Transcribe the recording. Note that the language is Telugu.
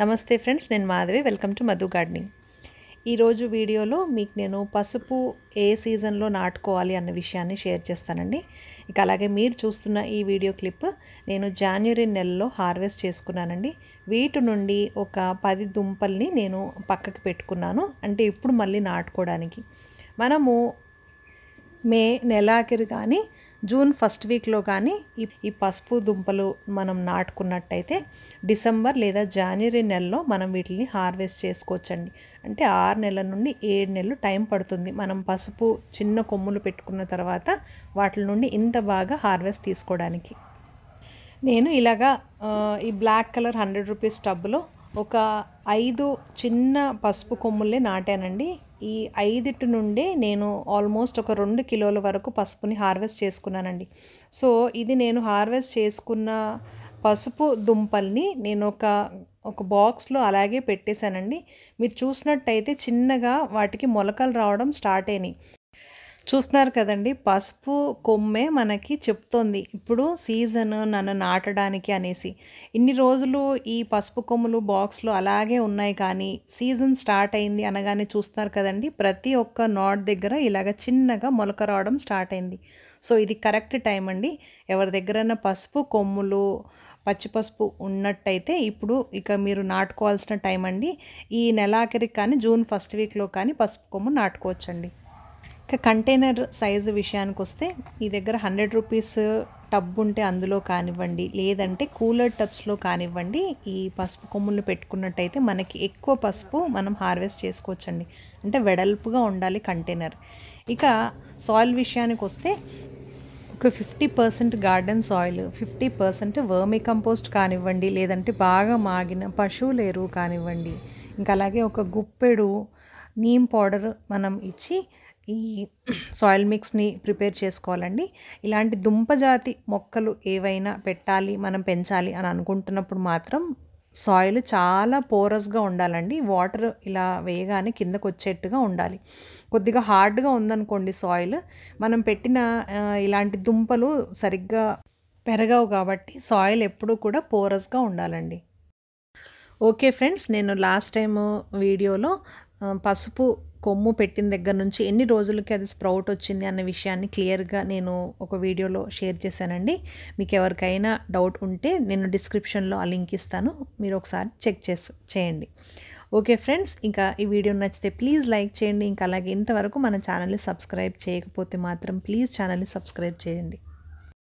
నమస్తే ఫ్రెండ్స్ నేను Madhavi welcome to Madhu gardening ఈరోజు వీడియోలో మీకు నేను పసుపు ఏ సీజన్లో నాటుకోవాలి అన్న విషయాన్ని షేర్ చేస్తానండి ఇక అలాగే మీరు చూస్తున్న ఈ వీడియో క్లిప్ నేను జాన్యురి నెలలో హార్వెస్ట్ చేసుకున్నానండి వీటి నుండి ఒక పది దుంపల్ని నేను పక్కకి పెట్టుకున్నాను అంటే ఇప్పుడు మళ్ళీ నాటుకోవడానికి మనము మే నెలాఖరు కానీ జూన్ ఫస్ట్ వీక్లో కానీ ఈ పసుపు దుంపలు మనం నాటుకున్నట్టయితే డిసెంబర్ లేదా జనవరి నెలలో మనం వీటిని హార్వెస్ట్ చేసుకోవచ్చండి అంటే ఆరు నెలల నుండి ఏడు నెలలు టైం పడుతుంది మనం పసుపు చిన్న కొమ్ములు పెట్టుకున్న తర్వాత వాటి నుండి ఇంత బాగా హార్వెస్ట్ తీసుకోవడానికి నేను ఇలాగా ఈ బ్లాక్ కలర్ హండ్రెడ్ రూపీస్ టబ్లో ఒక ఐదు చిన్న పసుపు కొమ్ములే నాటానండి ఈ ఐదుటి నుండి నేను ఆల్మోస్ట్ ఒక రెండు కిలోల వరకు పసుపుని హార్వెస్ట్ చేసుకున్నానండి సో ఇది నేను హార్వెస్ట్ చేసుకున్న పసుపు దుంపల్ని నేను ఒక ఒక బాక్స్లో అలాగే పెట్టేశానండి మీరు చూసినట్టయితే చిన్నగా వాటికి మొలకలు రావడం స్టార్ట్ అయినాయి చూస్తున్నారు కదండి పసుపు కొమ్మే మనకి చెప్తోంది ఇప్పుడు సీజన్ నన్ను నాటడానికి అనేసి ఇన్ని రోజులు ఈ పసుపు కొమ్ములు బాక్స్లో అలాగే ఉన్నాయి కానీ సీజన్ స్టార్ట్ అయింది అనగానే చూస్తున్నారు కదండి ప్రతి ఒక్క నాట్ దగ్గర ఇలాగ చిన్నగా మొలక రావడం స్టార్ట్ అయింది సో ఇది కరెక్ట్ టైం అండి ఎవరి దగ్గరైనా పసుపు కొమ్ములు పచ్చిపసుపు ఉన్నట్టయితే ఇప్పుడు ఇక మీరు నాటుకోవాల్సిన టైం అండి ఈ నెలాఖరికి కానీ జూన్ ఫస్ట్ వీక్లో కానీ పసుపు కొమ్ము నాటుకోవచ్చండి ఇక కంటైనర్ సైజు విషయానికి వస్తే మీ దగ్గర హండ్రెడ్ రూపీస్ టబ్ ఉంటే అందులో కానివ్వండి లేదంటే కూలర్ టబ్స్లో కానివ్వండి ఈ పసుపు కొమ్ములు పెట్టుకున్నట్టయితే మనకి ఎక్కువ పసుపు మనం హార్వెస్ట్ చేసుకోవచ్చండి అంటే వెడల్పుగా ఉండాలి కంటైనర్ ఇక సాయిల్ విషయానికి వస్తే ఒక fifty percent garden soil fifty percent vermicompost కానివ్వండి లేదంటే బాగా మాగిన పశువుల ఎరువు కానివ్వండి ఇంకా అలాగే ఒక గుప్పెడు నీమ్ పౌడర్ మనం ఇచ్చి ఈ సాయిల్ మిక్స్ని ప్రిపేర్ చేసుకోవాలండి ఇలాంటి దుంపజాతి మొక్కలు ఏవైనా పెట్టాలి మనం పెంచాలి అని అనుకుంటున్నప్పుడు మాత్రం సాయిల్ చాలా పోరస్గా ఉండాలండి వాటర్ ఇలా వేయగానే కిందకు వచ్చేట్టుగా ఉండాలి కొద్దిగా హార్డ్గా ఉందనుకోండి సాయిల్ మనం పెట్టిన ఇలాంటి దుంపలు సరిగ్గా పెరగవు కాబట్టి సాయిల్ ఎప్పుడూ కూడా పోరస్గా ఉండాలండి ఓకే ఫ్రెండ్స్ నేను లాస్ట్ టైం వీడియోలో పసుపు కొమ్ము పెట్టిన దగ్గర నుంచి ఎన్ని రోజులకి అది స్ప్రౌట్ వచ్చింది అన్న విషయాన్ని క్లియర్గా నేను ఒక వీడియోలో షేర్ చేశానండి మీకు ఎవరికైనా డౌట్ ఉంటే నేను డిస్క్రిప్షన్లో ఆ లింక్ ఇస్తాను మీరు ఒకసారి చెక్ చేసు చేయండి ఓకే ఫ్రెండ్స్ ఇంకా ఈ వీడియో నచ్చితే ప్లీజ్ లైక్ చేయండి ఇంకా అలాగే ఇంతవరకు మన ఛానల్ని సబ్స్క్రైబ్ చేయకపోతే మాత్రం ప్లీజ్ ఛానల్ని సబ్స్క్రైబ్ చేయండి